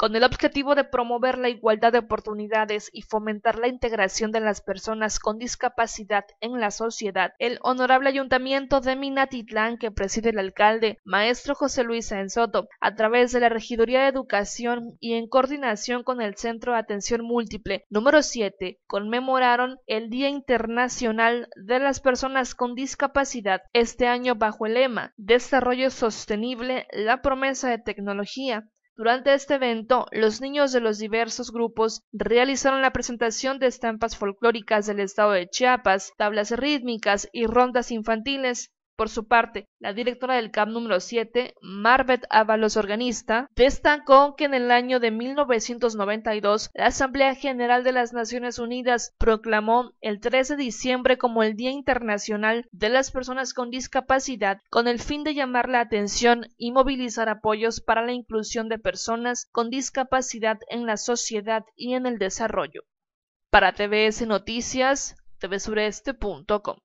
con el objetivo de promover la igualdad de oportunidades y fomentar la integración de las personas con discapacidad en la sociedad, el honorable ayuntamiento de Minatitlán, que preside el alcalde, maestro José Luis soto a través de la Regiduría de Educación y en coordinación con el Centro de Atención Múltiple número 7, conmemoraron el Día Internacional de las Personas con Discapacidad este año bajo el lema Desarrollo Sostenible, la promesa de tecnología durante este evento, los niños de los diversos grupos realizaron la presentación de estampas folclóricas del estado de Chiapas, tablas rítmicas y rondas infantiles. Por su parte, la directora del CAP número 7, Marbet Avalos Organista, destacó que en el año de 1992 la Asamblea General de las Naciones Unidas proclamó el 13 de diciembre como el Día Internacional de las Personas con Discapacidad con el fin de llamar la atención y movilizar apoyos para la inclusión de personas con discapacidad en la sociedad y en el desarrollo. Para TVS Noticias, tvsureste.com.